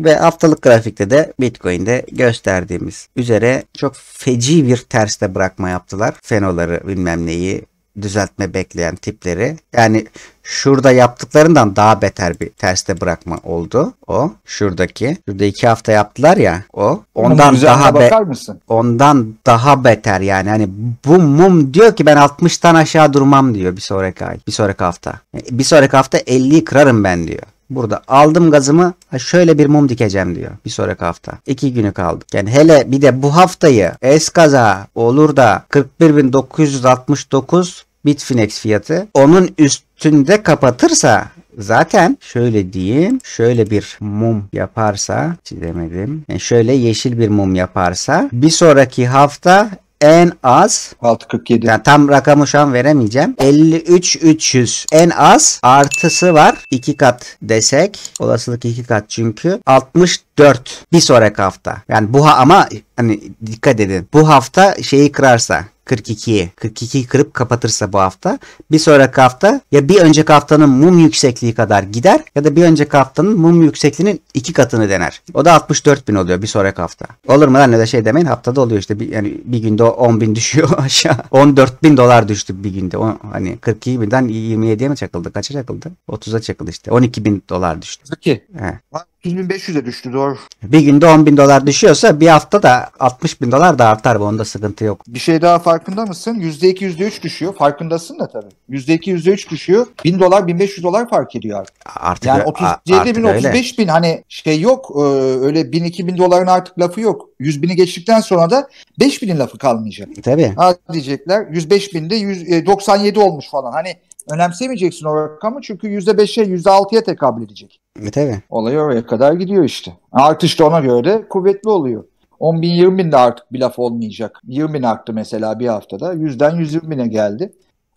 Ve haftalık grafikte de Bitcoin'de gösterdiğimiz üzere çok feci bir terste bırakma yaptılar. Fenoları bilmem neyi düzeltme bekleyen tipleri. Yani şurada yaptıklarından daha beter bir terste bırakma oldu o. Şuradaki. Şurada iki hafta yaptılar ya o. Ondan daha be mısın? ondan daha beter yani. Hani bu mum diyor ki ben 60'tan aşağı durmam diyor bir sonraki ay. Bir sonraki hafta. E, bir sonraki hafta 50'yi kırarım ben diyor. Burada aldım gazımı şöyle bir mum dikeceğim diyor bir sonraki hafta. iki günü kaldı. Yani hele bir de bu haftayı eskaza olur da 41.969 Bitfinex fiyatı onun üstünde kapatırsa zaten şöyle diyeyim şöyle bir mum yaparsa çizemedim yani şöyle yeşil bir mum yaparsa bir sonraki hafta en az 647. Yani tam rakamı şu an veremeyeceğim. 53 300 en az artısı var. 2 kat desek olasılık 2 kat çünkü 64 bir sonraki hafta. Yani bu ha ama Hani dikkat edin. Bu hafta şeyi kırarsa 42'yi 42'yi kırıp kapatırsa bu hafta bir sonraki hafta ya bir önceki haftanın mum yüksekliği kadar gider ya da bir önceki haftanın mum yüksekliğinin iki katını dener. O da 64 bin oluyor bir sonraki hafta. Olur mu lan ne de şey demeyin haftada oluyor işte bir, yani bir günde 10 bin düşüyor aşağı. 14 bin dolar düştü bir günde. O, hani 42 binden 27'ye mi çakıldı? Kaça çakıldı? 30'a çakıldı işte. 12 bin dolar düştü. Peki. He. 3500'e düştü doğru. Bir günde 10 bin dolar düşüyorsa bir hafta da 60 bin dolar da artar bu onda sıkıntı yok. Bir şey daha farkında mısın? %2 %3 düşüyor. Farkındasın da tabii. %2 %3 düşüyor. 1000 dolar 1500 dolar fark ediyor artık. Artık yani 37 artık bin 35 bin hani şey yok e, öyle 1000 2000 doların artık lafı yok. 100 bini geçtikten sonra da 5000'in binin lafı kalmayacak. Tabii. Ha diyecekler 105 binde 97 olmuş falan hani önemsemeyeceksin o rakamı çünkü %5'e %6'ya tekabül edecek. E, tabii. Olay oraya kadar gidiyor işte. Artış da ona göre de kuvvetli oluyor. 10 bin 20 bin de artık bir laf olmayacak. 20 bin arttı mesela bir haftada. 100'den 120 bine geldi.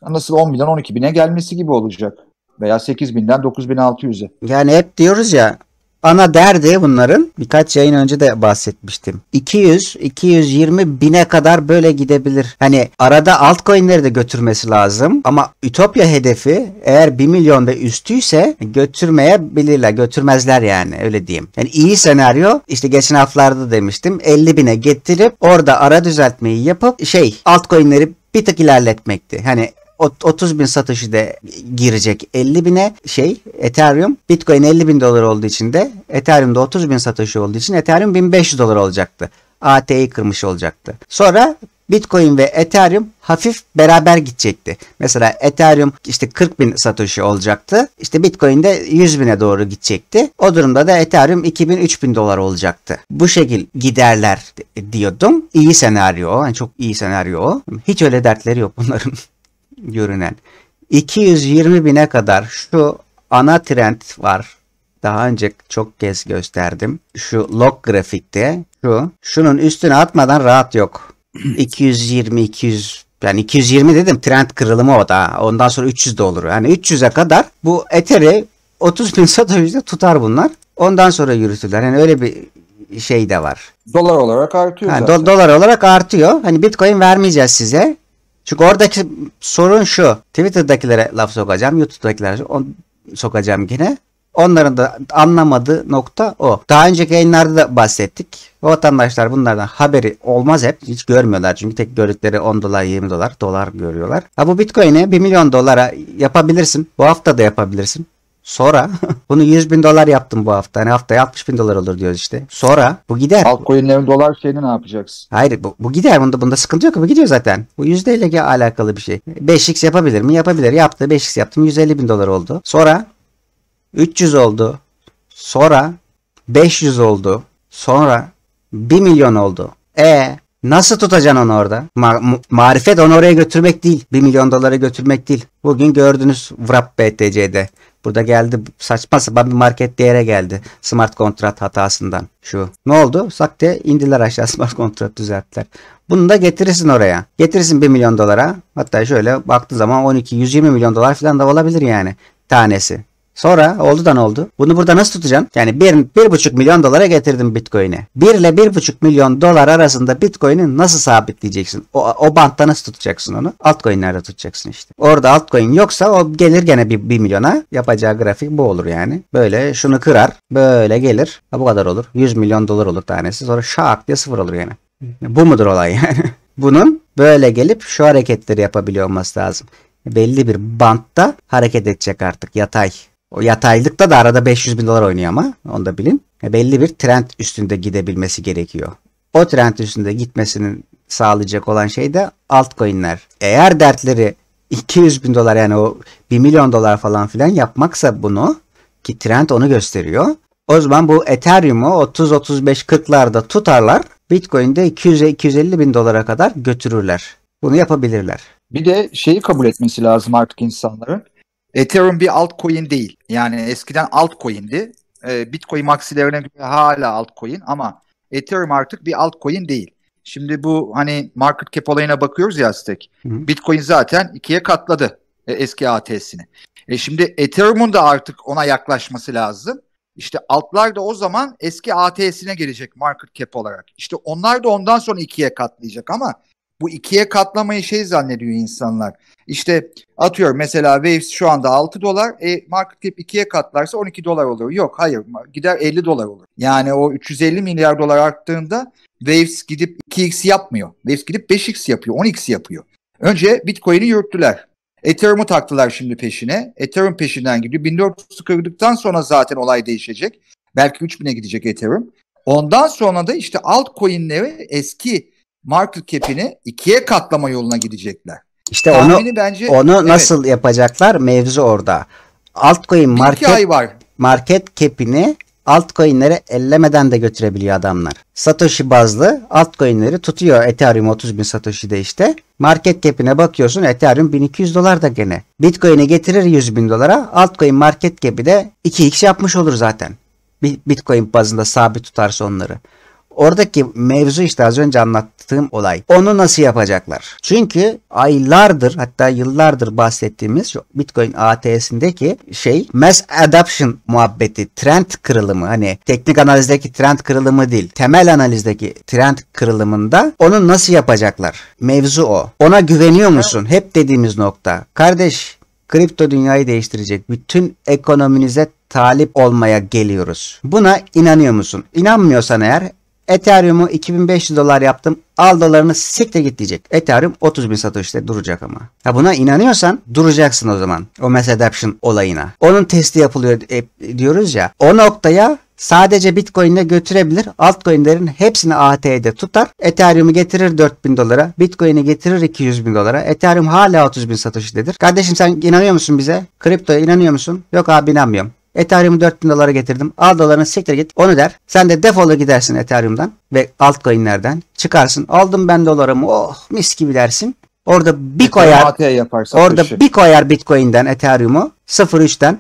Nasıl 10 binden 12 bine gelmesi gibi olacak. Veya 8 binden 9 bin 600'e. Yani hep diyoruz ya Ana derdi bunların birkaç yayın önce de bahsetmiştim. 200-220 bine kadar böyle gidebilir. Hani arada altcoin'leri de götürmesi lazım ama Ütopya hedefi eğer 1 milyon ve üstüyse götürmeyebilirler. Götürmezler yani öyle diyeyim. Yani iyi senaryo işte geçen haftalarda demiştim 50 bine getirip orada ara düzeltmeyi yapıp şey altcoin'leri bir tık ilerletmekti. Hani 30 bin satışı da girecek 50 bine şey Ethereum. Bitcoin 50 bin dolar olduğu için de Ethereum'da 30 bin satışı olduğu için Ethereum 1500 dolar olacaktı. AT'yi kırmış olacaktı. Sonra Bitcoin ve Ethereum hafif beraber gidecekti. Mesela Ethereum işte 40 bin satışı olacaktı. İşte Bitcoin de 100 bine doğru gidecekti. O durumda da Ethereum 2000 3000 dolar olacaktı. Bu şekil giderler diyordum. İyi senaryo. Yani çok iyi senaryo. Hiç öyle dertleri yok bunların. görünen. 220 bine kadar şu ana trend var. Daha önce çok kez gösterdim. Şu log grafikte şu. Şunun üstüne atmadan rahat yok. 220, 200 yani 220 dedim trend kırılımı o da. Ondan sonra 300 de olur. Yani 300'e kadar bu Ether'i 30 bin satoshide tutar bunlar. Ondan sonra yürütürler. Yani öyle bir şey de var. Dolar olarak artıyor yani zaten. Do- dolar olarak artıyor. Hani Bitcoin vermeyeceğiz size. Çünkü oradaki sorun şu. Twitter'dakilere laf sokacağım. YouTube'dakilere on, sokacağım yine. Onların da anlamadığı nokta o. Daha önceki yayınlarda da bahsettik. Vatandaşlar bunlardan haberi olmaz hep. Hiç görmüyorlar çünkü tek gördükleri 10 dolar 20 dolar dolar görüyorlar. Ha bu bitcoin'i 1 milyon dolara yapabilirsin. Bu hafta da yapabilirsin. Sonra bunu 100 bin dolar yaptım bu hafta. Hani haftaya 60 bin dolar olur diyoruz işte. Sonra bu gider. Altcoin'lerin dolar şeyini ne yapacaksın? Hayır bu, bu gider. Bunda, bunda sıkıntı yok. Bu gidiyor zaten. Bu %50'le alakalı bir şey. 5x yapabilir mi? Yapabilir. Yaptı. 5x yaptım. 150 bin dolar oldu. Sonra 300 oldu. Sonra 500 oldu. Sonra 1 milyon oldu. E Nasıl tutacaksın onu orada? Ma marifet onu oraya götürmek değil. 1 milyon dolara götürmek değil. Bugün gördünüz Vrap BTC'de. Burada geldi saçma sapan bir market değere geldi. Smart kontrat hatasından şu. Ne oldu? Sakte indiler aşağı smart kontrat düzelttiler. Bunu da getirirsin oraya. Getirirsin 1 milyon dolara. Hatta şöyle baktığı zaman 12-120 milyon dolar falan da olabilir yani tanesi. Sonra oldu da ne oldu? Bunu burada nasıl tutacaksın? Yani 1,5 milyon dolara getirdim Bitcoin'i. 1 ile 1,5 milyon dolar arasında Bitcoin'i nasıl sabitleyeceksin? O, o bantta nasıl tutacaksın onu? Altcoin'lerde tutacaksın işte. Orada altcoin yoksa o gelir gene 1, 1 milyona. Yapacağı grafik bu olur yani. Böyle şunu kırar. Böyle gelir. Ha, bu kadar olur. 100 milyon dolar olur tanesi. Sonra şak diye sıfır olur yani. Bu mudur olay yani? Bunun böyle gelip şu hareketleri yapabiliyor olması lazım belli bir bantta hareket edecek artık yatay o yataylıkta da arada 500 bin dolar oynuyor ama onu da bilin. E belli bir trend üstünde gidebilmesi gerekiyor. O trend üstünde gitmesinin sağlayacak olan şey de altcoin'ler. Eğer dertleri 200 bin dolar yani o 1 milyon dolar falan filan yapmaksa bunu ki trend onu gösteriyor. O zaman bu Ethereum'u 30-35-40'larda tutarlar. Bitcoin'de 200 250 bin dolara kadar götürürler. Bunu yapabilirler. Bir de şeyi kabul etmesi lazım artık insanların. Ethereum bir altcoin değil. Yani eskiden altcoin'di. E, Bitcoin maksilerine göre hala altcoin ama Ethereum artık bir altcoin değil. Şimdi bu hani market cap olayına bakıyoruz ya Aztek. Bitcoin zaten ikiye katladı e, eski ATS'ini. E şimdi Ethereum'un da artık ona yaklaşması lazım. İşte altlar da o zaman eski ATS'ine gelecek market cap olarak. İşte onlar da ondan sonra ikiye katlayacak ama bu ikiye katlamayı şey zannediyor insanlar. İşte atıyor mesela Waves şu anda 6 dolar. E, market cap 2'ye katlarsa 12 dolar olur. Yok hayır gider 50 dolar olur. Yani o 350 milyar dolar arttığında Waves gidip 2x yapmıyor. Waves gidip 5x yapıyor, 10x yapıyor. Önce Bitcoin'i yürüttüler. Ethereum'u taktılar şimdi peşine. Ethereum peşinden gidiyor. 1400'ü kırdıktan sonra zaten olay değişecek. Belki 3000'e gidecek Ethereum. Ondan sonra da işte altcoin'leri eski market cap'ini ikiye katlama yoluna gidecekler. İşte onu bence, onu evet. nasıl yapacaklar? Mevzu orada. Altcoin market ay var. market cap'ini altcoin'lere ellemeden de götürebiliyor adamlar. Satoshi bazlı altcoin'leri tutuyor Ethereum 30 bin Satoshi'de işte. Market cap'ine bakıyorsun Ethereum 1200 dolar da gene. Bitcoin'i getirir 100 bin dolara altcoin market cap'i de 2x yapmış olur zaten. Bitcoin bazında sabit tutarsa onları. Oradaki mevzu işte az önce anlattığım olay. Onu nasıl yapacaklar? Çünkü aylardır hatta yıllardır bahsettiğimiz şu Bitcoin ATS'indeki şey mass adoption muhabbeti, trend kırılımı hani teknik analizdeki trend kırılımı değil. Temel analizdeki trend kırılımında onu nasıl yapacaklar? Mevzu o. Ona güveniyor musun? Hep dediğimiz nokta. Kardeş kripto dünyayı değiştirecek. Bütün ekonominize talip olmaya geliyoruz. Buna inanıyor musun? İnanmıyorsan eğer Ethereum'u 2500 dolar yaptım. Al dolarını siktir git diyecek. Ethereum 30 bin satışta duracak ama. Ha buna inanıyorsan duracaksın o zaman. O mass adoption olayına. Onun testi yapılıyor e, diyoruz ya. O noktaya sadece Bitcoin'le götürebilir. Altcoin'lerin hepsini AT'de tutar. Ethereum'u getirir 4000 dolara. Bitcoin'i getirir 200 bin dolara. Ethereum hala 30 bin satışlıdır. Kardeşim sen inanıyor musun bize? Kriptoya inanıyor musun? Yok abi inanmıyorum. Ethereum'u 4000 dolara getirdim. Al dolarını siktir git. Onu der. Sen de defola gidersin Ethereum'dan ve altcoin'lerden. Çıkarsın. Aldım ben dolarımı. Oh mis gibi dersin. Orada bir koyar. Orada bir koyar Bitcoin'den Ethereum'u 0.3'ten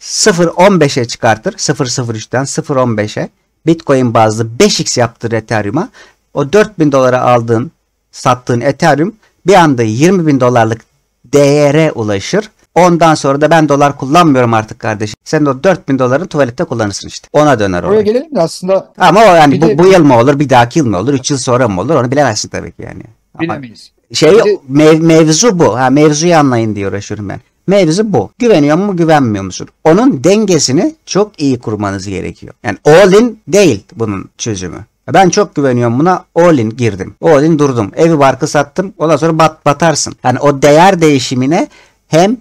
0.15'e çıkartır. 0.03'ten 0.15'e. Bitcoin bazlı 5x yaptır Ethereum'a. O 4000 dolara aldığın, sattığın Ethereum bir anda 20 bin dolarlık değere ulaşır Ondan sonra da ben dolar kullanmıyorum artık kardeşim. Sen o 4000 doların tuvalette kullanırsın işte. Ona döner oraya. Oraya gelelim de aslında. Ama o yani bu, bu yıl mı olur bir dahaki yıl mı olur 3 yıl sonra mı olur onu bilemezsin tabii ki yani. Ama Bilemeyiz. Şey mev, mevzu bu. Ha, mevzuyu anlayın diye uğraşıyorum ben. Mevzu bu. Güveniyor mu güvenmiyor musun? Onun dengesini çok iyi kurmanız gerekiyor. Yani all in değil bunun çözümü. Ben çok güveniyorum buna. All in girdim. All in durdum. Evi barkı sattım. Ondan sonra bat, batarsın. Yani o değer değişimine hem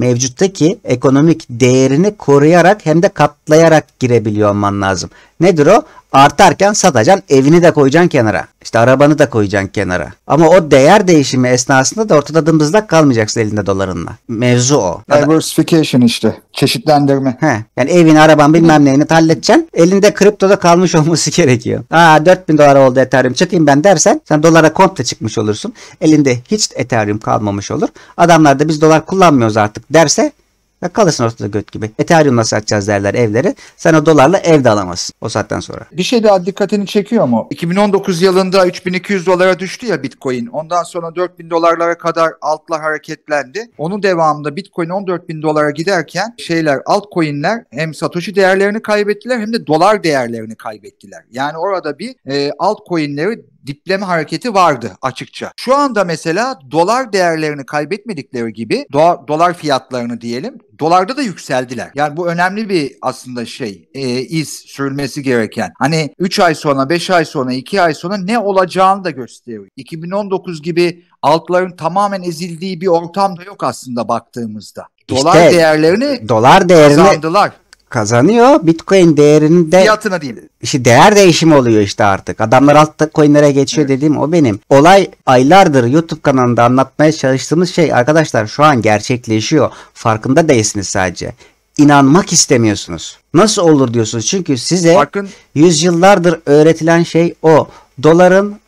mevcuttaki ekonomik değerini koruyarak hem de katlayarak girebiliyor olman lazım. Nedir o? Artarken satacaksın evini de koyacaksın kenara. İşte arabanı da koyacaksın kenara. Ama o değer değişimi esnasında da ortada dımdızlak kalmayacaksın elinde dolarınla. Mevzu o. Diversification işte. Çeşitlendirme. He. Yani evin, araban bilmem neyini halledeceksin. Elinde kriptoda kalmış olması gerekiyor. Aa 4000 dolar oldu Ethereum çıkayım ben dersen sen dolara komple çıkmış olursun. Elinde hiç Ethereum kalmamış olur. Adamlar da biz dolar kullanmıyoruz artık derse ya kalırsın ortada göt gibi. Ethereum'la satacağız derler evleri. Sen o dolarla ev de alamazsın o saatten sonra. Bir şey daha dikkatini çekiyor mu? 2019 yılında 3200 dolara düştü ya Bitcoin. Ondan sonra 4000 dolarlara kadar altlar hareketlendi. Onun devamında Bitcoin 14000 dolara giderken şeyler altcoin'ler hem Satoshi değerlerini kaybettiler hem de dolar değerlerini kaybettiler. Yani orada bir e, altcoin'leri dipleme hareketi vardı açıkça. Şu anda mesela dolar değerlerini kaybetmedikleri gibi do- dolar fiyatlarını diyelim dolarda da yükseldiler. Yani bu önemli bir aslında şey e, iz sürülmesi gereken. Hani 3 ay sonra 5 ay sonra 2 ay sonra ne olacağını da gösteriyor. 2019 gibi altların tamamen ezildiği bir ortam da yok aslında baktığımızda. Dolar işte, değerlerini dolar değerini kazandılar kazanıyor. Bitcoin değerinde fiyatına değil. İşte değer değişimi oluyor işte artık. Adamlar alt coinlere geçiyor evet. dediğim o benim. Olay aylardır YouTube kanalında anlatmaya çalıştığımız şey arkadaşlar şu an gerçekleşiyor. Farkında değilsiniz sadece. İnanmak istemiyorsunuz. Nasıl olur diyorsunuz. Çünkü size Farkın... yüzyıllardır öğretilen şey o. Doların,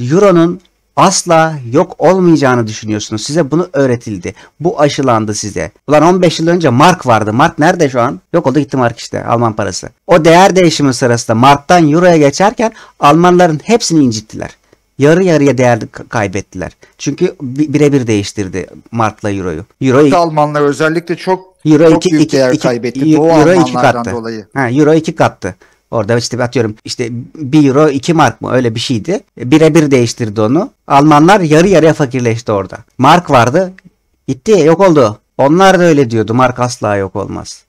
euronun asla yok olmayacağını düşünüyorsunuz. Size bunu öğretildi. Bu aşılandı size. Ulan 15 yıl önce mark vardı. Mark nerede şu an? Yok oldu gitti mark işte. Alman parası. O değer değişimi sırasında marktan euroya geçerken Almanların hepsini incittiler. Yarı yarıya değer kaybettiler. Çünkü birebir değiştirdi markla euroyu. Euroyu Almanlar özellikle çok Euro çok iki, büyük iki, değer iki, kaybetti. Iki, Doğu Euro Almanlardan iki kattı. dolayı. Ha, Euro 2 kattı. Orada işte atıyorum işte 1 euro 2 mark mı öyle bir şeydi. E, birebir değiştirdi onu. Almanlar yarı yarıya fakirleşti orada. Mark vardı. Gitti yok oldu. Onlar da öyle diyordu. Mark asla yok olmaz.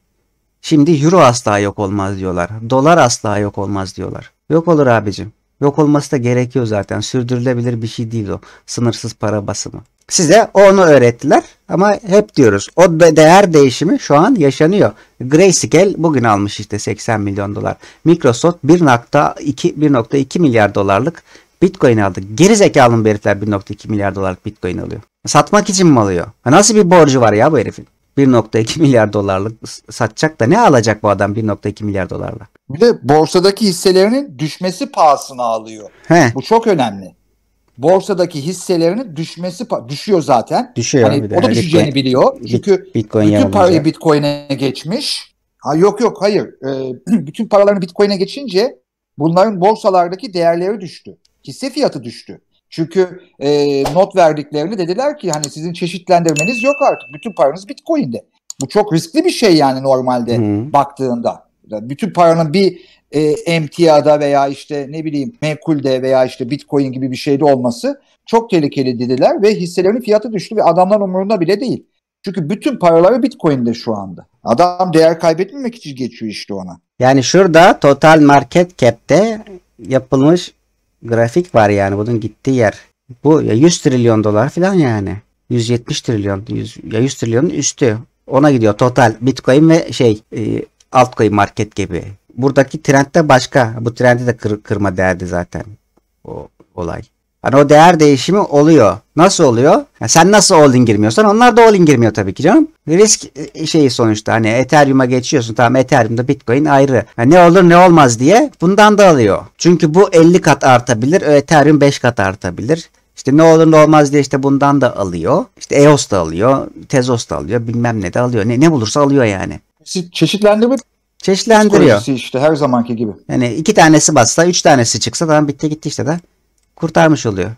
Şimdi euro asla yok olmaz diyorlar. Dolar asla yok olmaz diyorlar. Yok olur abicim. Yok olması da gerekiyor zaten. Sürdürülebilir bir şey değil o. Sınırsız para basımı. Size onu öğrettiler ama hep diyoruz o değer değişimi şu an yaşanıyor. Grayscale bugün almış işte 80 milyon dolar. Microsoft 1.2 milyar dolarlık Bitcoin aldı. Geri zekalı mı herifler 1.2 milyar dolarlık Bitcoin alıyor? Satmak için mi alıyor? Nasıl bir borcu var ya bu herifin? 1.2 milyar dolarlık satacak da ne alacak bu adam 1.2 milyar dolarla? Bir de borsadaki hisselerinin düşmesi pahasına alıyor. He. Bu çok önemli borsadaki hisselerinin düşmesi düşüyor zaten. Düşüyor hani, O da düşeceğini Bitcoin, biliyor. Çünkü Bitcoin bütün parayı Bitcoin'e geçmiş. Ha, yok yok hayır. Ee, bütün paralarını Bitcoin'e geçince bunların borsalardaki değerleri düştü. Hisse fiyatı düştü. Çünkü e, not verdiklerini dediler ki hani sizin çeşitlendirmeniz yok artık. Bütün paranız Bitcoin'de. Bu çok riskli bir şey yani normalde Hı. baktığında bütün paranın bir e, emtiyada veya işte ne bileyim menkulde veya işte bitcoin gibi bir şeyde olması çok tehlikeli dediler ve hisselerin fiyatı düştü ve adamlar umurunda bile değil. Çünkü bütün paraları bitcoin'de şu anda. Adam değer kaybetmemek için geçiyor işte ona. Yani şurada total market cap'te yapılmış grafik var yani bunun gittiği yer. Bu ya 100 trilyon dolar falan yani. 170 trilyon, 100, ya 100 trilyonun üstü. Ona gidiyor total bitcoin ve şey e, altcoin market gibi. Buradaki trend de başka. Bu trendi de kır, kırma değerdi zaten. O olay. Hani o değer değişimi oluyor. Nasıl oluyor? Yani sen nasıl all in girmiyorsan onlar da all in girmiyor tabii ki canım. Risk e, şeyi sonuçta hani Ethereum'a geçiyorsun tamam Ethereum'da Bitcoin ayrı. Yani ne olur ne olmaz diye bundan da alıyor. Çünkü bu 50 kat artabilir e, Ethereum 5 kat artabilir. İşte ne olur ne olmaz diye işte bundan da alıyor. İşte EOS da alıyor. Tezos da alıyor. Bilmem ne de alıyor. Ne, ne bulursa alıyor yani çeşitlendirme çeşitlendiriyor. işte her zamanki gibi. Yani iki tanesi batsa, üç tanesi çıksa tamam bitti gitti işte de kurtarmış oluyor.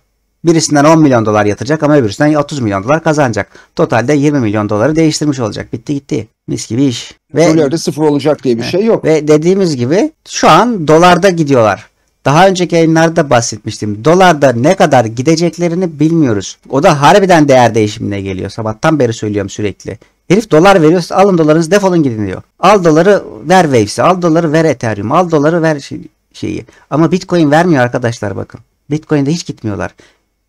Birisinden 10 milyon dolar yatıracak ama öbürsünden 30 milyon dolar kazanacak. Totalde 20 milyon doları değiştirmiş olacak. Bitti gitti. Mis gibi iş. Ve, Dolarda sıfır olacak diye bir evet. şey yok. Ve dediğimiz gibi şu an dolarda gidiyorlar. Daha önceki yayınlarda bahsetmiştim. Dolarda ne kadar gideceklerini bilmiyoruz. O da harbiden değer değişimine geliyor. Sabahtan beri söylüyorum sürekli. Herif dolar veriyorsa alın dolarınızı defolun gidin diyor. Al doları ver Waves'i, al doları ver Ethereum, al doları ver şeyi. Ama Bitcoin vermiyor arkadaşlar bakın. Bitcoin'de hiç gitmiyorlar.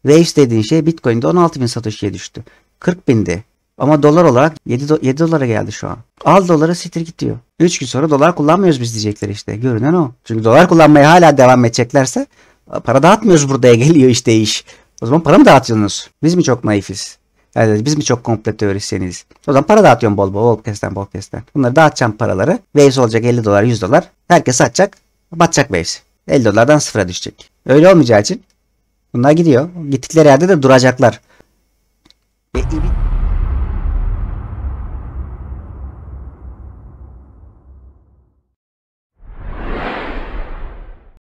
Waves dediğin şey Bitcoin'de 16 bin satışıya düştü. 40 bindi. Ama dolar olarak 7, do 7 dolara geldi şu an. Al dolara sitir git diyor. 3 gün sonra dolar kullanmıyoruz biz diyecekler işte. Görünen o. Çünkü dolar kullanmaya hala devam edeceklerse para dağıtmıyoruz buraya geliyor işte iş. O zaman para mı dağıtıyorsunuz? Biz mi çok naifiz? Yani biz mi çok komple teorisyeniz? O zaman para dağıtıyorum bol bol, bol kesten bol kesten. Bunları dağıtacağım paraları. Waves olacak 50 dolar 100 dolar. Herkes atacak. Batacak Waves. 50 dolardan sıfıra düşecek. Öyle olmayacağı için bunlar gidiyor. Gittikleri yerde de duracaklar. Ve e,